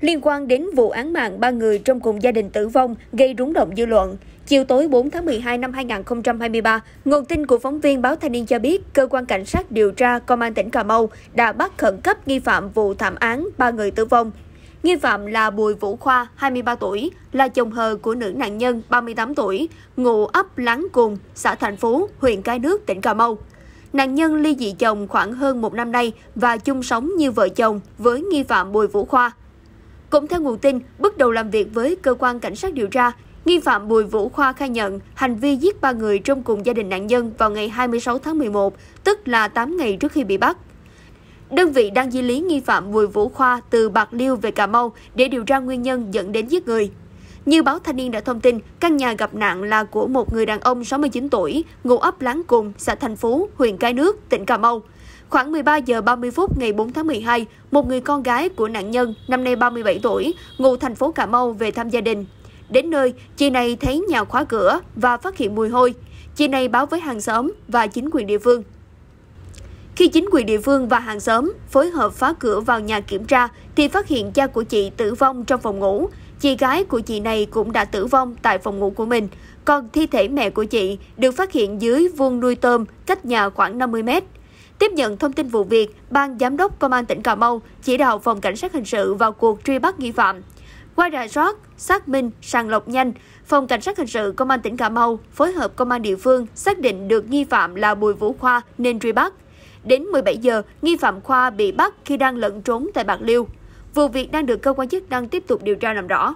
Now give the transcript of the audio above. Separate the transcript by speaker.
Speaker 1: liên quan đến vụ án mạng ba người trong cùng gia đình tử vong gây rúng động dư luận. Chiều tối 4 tháng 12 năm 2023, nguồn tin của phóng viên báo Thanh niên cho biết, cơ quan cảnh sát điều tra công an tỉnh Cà Mau đã bắt khẩn cấp nghi phạm vụ thảm án ba người tử vong. Nghi phạm là Bùi Vũ Khoa, 23 tuổi, là chồng hờ của nữ nạn nhân 38 tuổi, ngụ ấp Láng Cùng, xã Thành Phú, huyện Cái Nước, tỉnh Cà Mau. Nạn nhân ly dị chồng khoảng hơn một năm nay và chung sống như vợ chồng với nghi phạm Bùi Vũ Khoa. Cũng theo nguồn tin, bước đầu làm việc với cơ quan cảnh sát điều tra, nghi phạm Bùi Vũ Khoa khai nhận hành vi giết ba người trong cùng gia đình nạn nhân vào ngày 26 tháng 11, tức là 8 ngày trước khi bị bắt. Đơn vị đang di lý nghi phạm Bùi Vũ Khoa từ Bạc Liêu về Cà Mau để điều tra nguyên nhân dẫn đến giết người. Như báo Thanh niên đã thông tin, căn nhà gặp nạn là của một người đàn ông 69 tuổi, ngụ ấp Láng Cùng, xã Thành Phú, huyện Cái Nước, tỉnh Cà Mau. Khoảng 13 giờ 30 phút ngày 4 tháng 12, một người con gái của nạn nhân, năm nay 37 tuổi, ngụ thành phố Cà Mau về thăm gia đình. Đến nơi, chị này thấy nhà khóa cửa và phát hiện mùi hôi. Chị này báo với hàng xóm và chính quyền địa phương. Khi chính quyền địa phương và hàng xóm phối hợp phá cửa vào nhà kiểm tra thì phát hiện cha của chị tử vong trong phòng ngủ. Chị gái của chị này cũng đã tử vong tại phòng ngủ của mình. Còn thi thể mẹ của chị được phát hiện dưới vuông nuôi tôm cách nhà khoảng 50 mét. Tiếp nhận thông tin vụ việc, Ban Giám đốc Công an tỉnh Cà Mau chỉ đạo Phòng Cảnh sát Hình sự vào cuộc truy bắt nghi phạm. Qua rà soát, xác minh, sàng lọc nhanh, Phòng Cảnh sát Hình sự Công an tỉnh Cà Mau phối hợp Công an địa phương xác định được nghi phạm là Bùi Vũ Khoa nên truy bắt. Đến 17 giờ, nghi phạm Khoa bị bắt khi đang lẫn trốn tại Bạc Liêu. Vụ việc đang được cơ quan chức năng tiếp tục điều tra làm rõ.